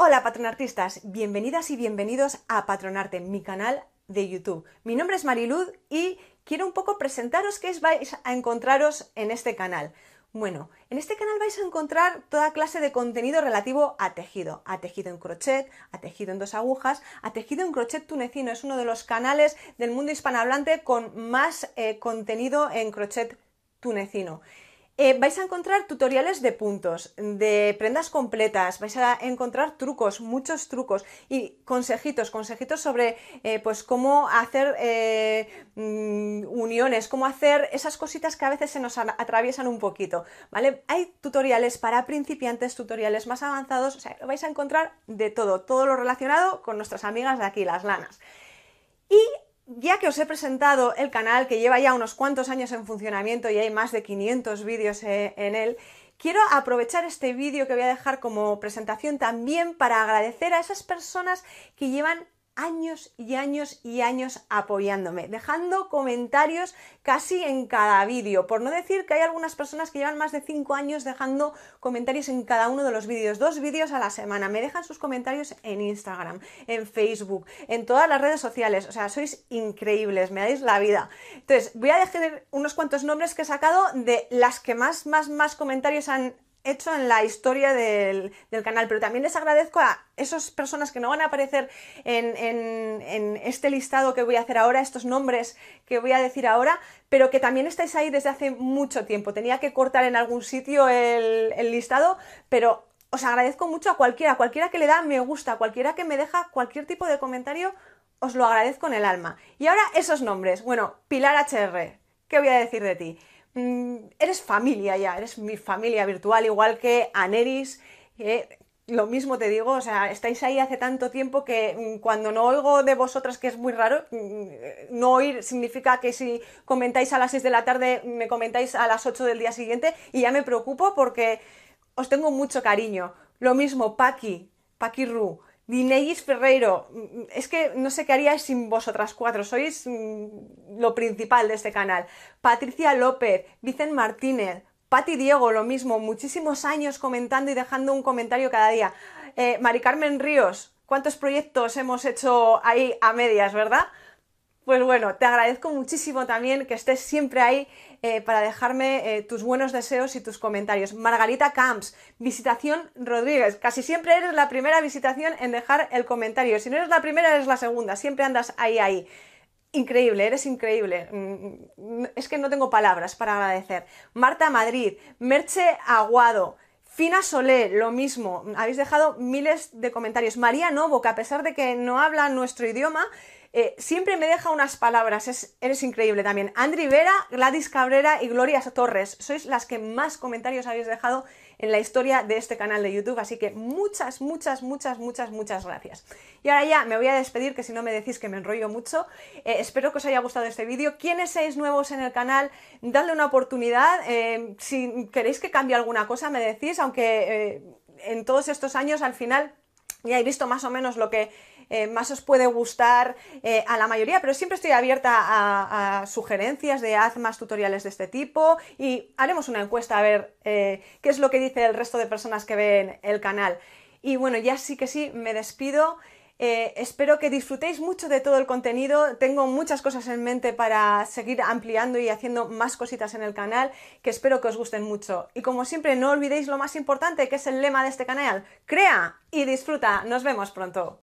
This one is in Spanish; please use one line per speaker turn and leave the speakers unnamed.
Hola patronartistas, bienvenidas y bienvenidos a Patronarte, mi canal de YouTube. Mi nombre es Mariluz y quiero un poco presentaros qué vais a encontraros en este canal. Bueno, en este canal vais a encontrar toda clase de contenido relativo a tejido, a tejido en crochet, a tejido en dos agujas, a tejido en crochet tunecino. Es uno de los canales del mundo hispanohablante con más eh, contenido en crochet tunecino. Eh, vais a encontrar tutoriales de puntos, de prendas completas, vais a encontrar trucos, muchos trucos y consejitos, consejitos sobre eh, pues cómo hacer eh, mm, uniones, cómo hacer esas cositas que a veces se nos atraviesan un poquito, ¿vale? Hay tutoriales para principiantes, tutoriales más avanzados, o sea, vais a encontrar de todo, todo lo relacionado con nuestras amigas de aquí, las lanas ya que os he presentado el canal, que lleva ya unos cuantos años en funcionamiento y hay más de 500 vídeos eh, en él, quiero aprovechar este vídeo que voy a dejar como presentación también para agradecer a esas personas que llevan años y años y años apoyándome, dejando comentarios casi en cada vídeo, por no decir que hay algunas personas que llevan más de 5 años dejando comentarios en cada uno de los vídeos, dos vídeos a la semana, me dejan sus comentarios en Instagram, en Facebook, en todas las redes sociales, o sea, sois increíbles, me dais la vida. Entonces, voy a dejar unos cuantos nombres que he sacado de las que más, más, más comentarios han, hecho en la historia del, canal. Pero también les agradezco a esas personas que no van a aparecer en, este listado que voy a hacer ahora, estos nombres que voy a decir ahora, pero que también estáis ahí desde hace mucho tiempo. Tenía que cortar en algún sitio el, el listado, pero os agradezco mucho a cualquiera, cualquiera que le da me gusta, cualquiera que me deja cualquier tipo de comentario, os lo agradezco en el alma. Y ahora esos nombres. Bueno, Pilar HR, ¿qué voy a decir de ti? Mm, eres familia ya, eres mi familia virtual, igual que Aneris. Eh, lo mismo te digo, o sea, estáis ahí hace tanto tiempo que mm, cuando no oigo de vosotras, que es muy raro, mm, no oír significa que si comentáis a las 6 de la tarde, me comentáis a las 8 del día siguiente y ya me preocupo porque os tengo mucho cariño. Lo mismo, Paqui, Paqui Ru, Dineis Ferreiro, es que no sé qué haría sin vosotras cuatro, sois mm, lo principal de este canal. Patricia López, Vicen Martínez, Pati Diego, lo mismo, muchísimos años comentando y dejando un comentario cada día. Eh, Mari Carmen Ríos, ¿cuántos proyectos hemos hecho ahí a medias, verdad? Pues bueno, te agradezco muchísimo también que estés siempre ahí eh, para dejarme eh, tus buenos deseos y tus comentarios. Margarita Camps, Visitación Rodríguez. Casi siempre eres la primera visitación en dejar el comentario. Si no eres la primera, eres la segunda. Siempre andas ahí, ahí. Increíble, eres increíble. Mm, mm, es que no tengo palabras para agradecer. Marta Madrid, Merche Aguado, Fina Solé, lo mismo. Habéis dejado miles de comentarios. María Novo, que a pesar de que no habla nuestro idioma, eh, siempre me deja unas palabras, eres increíble también. Andri Vera, Gladys Cabrera y Gloria Torres, sois las que más comentarios habéis dejado en la historia de este canal de YouTube, así que muchas, muchas, muchas, muchas, muchas gracias. Y ahora ya me voy a despedir, que si no me decís que me enrollo mucho. Eh, espero que os haya gustado este vídeo. Quienes seáis nuevos en el canal, dadle una oportunidad. Eh, si queréis que cambie alguna cosa, me decís, aunque en todos estos años al final ya he visto más o menos lo que eh, más os puede gustar eh, a la mayoría, pero siempre estoy abierta a, sugerencias de haz más tutoriales de este tipo y haremos una encuesta a ver eh, qué es lo que dice el resto de personas que ven el canal. Y bueno, ya sí que sí, me despido. Eh, espero que disfrutéis mucho de todo el contenido. Tengo muchas cosas en mente para seguir ampliando y haciendo más cositas en el canal que espero que os gusten mucho. Y como siempre, no olvidéis lo más importante que es el lema de este canal. Crea y disfruta. Nos vemos pronto.